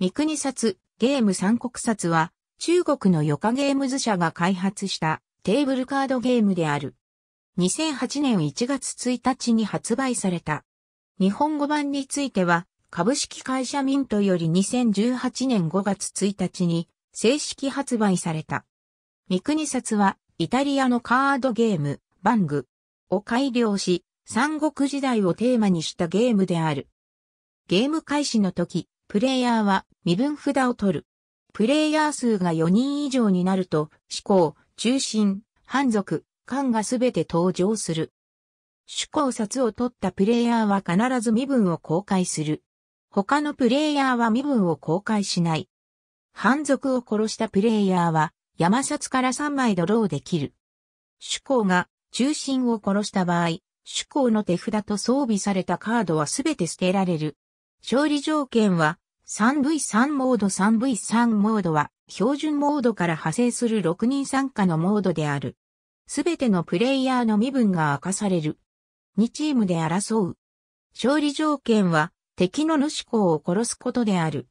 三国札、ゲーム三国札は、中国のヨカゲームズ社が開発したテーブルカードゲームである。2008年1月1日に発売された。日本語版については、株式会社ミントより2018年5月1日に正式発売された。三国札は、イタリアのカードゲーム、バングを改良し、三国時代をテーマにしたゲームである。ゲーム開始の時、プレイヤーは身分札を取る。プレイヤー数が4人以上になると、思考、中心、反族、官がすべて登場する。主考札を取ったプレイヤーは必ず身分を公開する。他のプレイヤーは身分を公開しない。反族を殺したプレイヤーは、山札から3枚ドローできる。主考が中心を殺した場合、主考の手札と装備されたカードはすべて捨てられる。勝利条件は、3V3 モード 3V3 モードは標準モードから派生する6人参加のモードである。すべてのプレイヤーの身分が明かされる。2チームで争う。勝利条件は敵の主公を殺すことである。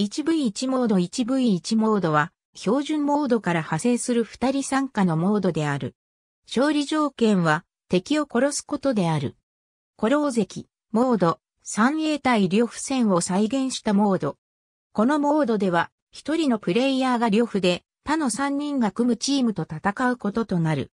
1V1 モード 1V1 モードは標準モードから派生する2人参加のモードである。勝利条件は敵を殺すことである。コローゼキ、モード、三英対両布戦を再現したモード。このモードでは、一人のプレイヤーが両布で、他の三人が組むチームと戦うこととなる。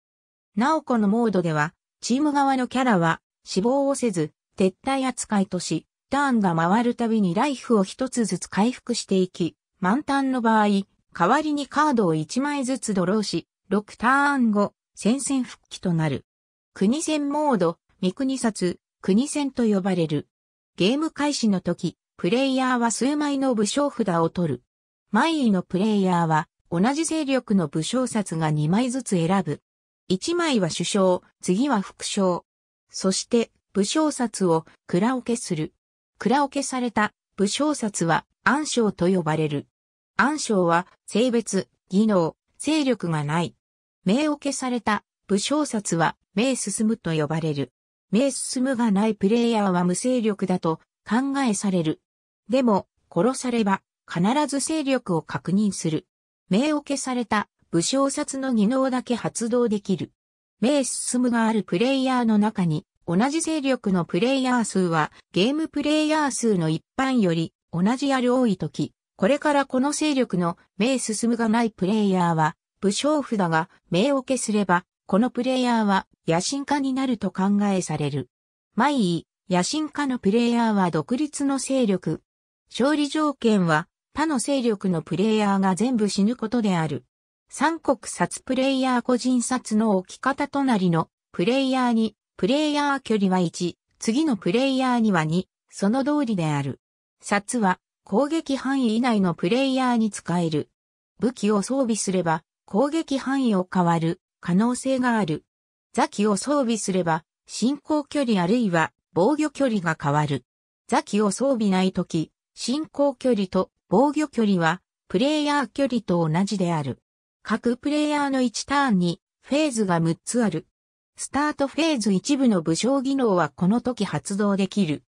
なおこのモードでは、チーム側のキャラは、死亡をせず、撤退扱いとし、ターンが回るたびにライフを一つずつ回復していき、満タンの場合、代わりにカードを一枚ずつドローし、6ターン後、戦線復帰となる。国戦モード、三国札、国戦と呼ばれる。ゲーム開始の時、プレイヤーは数枚の武将札を取る。枚位のプレイヤーは、同じ勢力の武将札が2枚ずつ選ぶ。1枚は首相、次は副将。そして、武将札をラオけする。ラオけされた武将札は暗章と呼ばれる。暗章は性別、技能、勢力がない。名を消された武将札は名進むと呼ばれる。名進むがないプレイヤーは無勢力だと考えされる。でも、殺されば必ず勢力を確認する。目を消された武将殺の技能だけ発動できる。名進むがあるプレイヤーの中に、同じ勢力のプレイヤー数はゲームプレイヤー数の一般より同じやる多いとき、これからこの勢力の名進むがないプレイヤーは、武将札が目を消すればこのプレイヤーは野心家になると考えされる。マイー、野心家のプレイヤーは独立の勢力。勝利条件は他の勢力のプレイヤーが全部死ぬことである。三国殺プレイヤー個人殺の置き方隣のプレイヤーに、プレイヤー距離は1、次のプレイヤーには2、その通りである。殺は攻撃範囲以内のプレイヤーに使える。武器を装備すれば攻撃範囲を変わる可能性がある。座機を装備すれば、進行距離あるいは防御距離が変わる。座機を装備ないとき、進行距離と防御距離は、プレイヤー距離と同じである。各プレイヤーの1ターンにフェーズが6つある。スタートフェーズ一部の武将技能はこの時発動できる。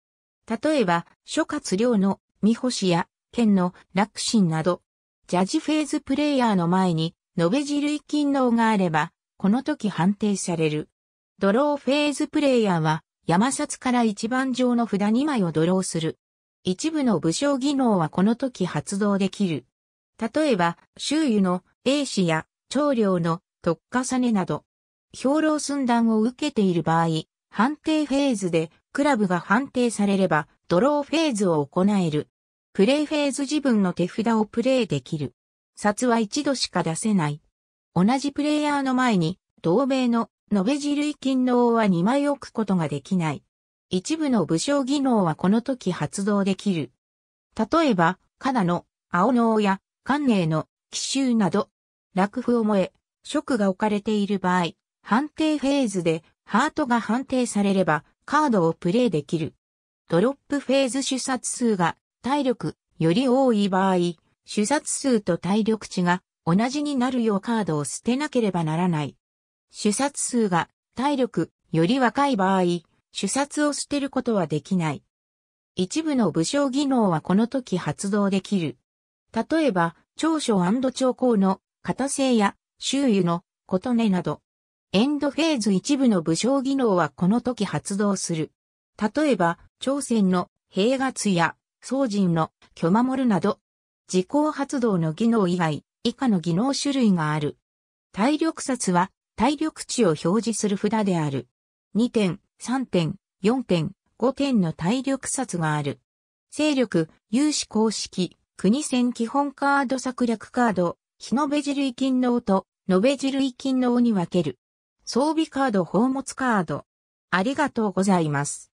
例えば、諸葛亮の三星や剣の楽神など、ジャジフェーズプレイヤーの前に、延べ汁一勤能があれば、この時判定される。ドローフェーズプレイヤーは、山札から一番上の札2枚をドローする。一部の武将技能はこの時発動できる。例えば、周囲の英士や長領の特化さねなど、兵糧寸断を受けている場合、判定フェーズでクラブが判定されれば、ドローフェーズを行える。プレイフェーズ自分の手札をプレイできる。札は一度しか出せない。同じプレイヤーの前に、同盟の延べ自類勤能は2枚置くことができない。一部の武将技能はこの時発動できる。例えば、カナの青能や関寧の奇襲など、楽譜を燃え、職が置かれている場合、判定フェーズでハートが判定されればカードをプレイできる。ドロップフェーズ主殺数が体力より多い場合、主殺数と体力値が同じになるようカードを捨てなければならない。主殺数が体力より若い場合、主殺を捨てることはできない。一部の武将技能はこの時発動できる。例えば、長所長考の片性や周囲の琴音など。エンドフェーズ一部の武将技能はこの時発動する。例えば、朝鮮の平月や宋人の巨守など、自行発動の技能以外、以下の技能種類がある。体力札は体力値を表示する札である。2点、3点、4点、5点の体力札がある。勢力、有志公式、国戦基本カード策略カード、日のべ汁類勤能と、のべ汁類勤能に分ける。装備カード宝物カード。ありがとうございます。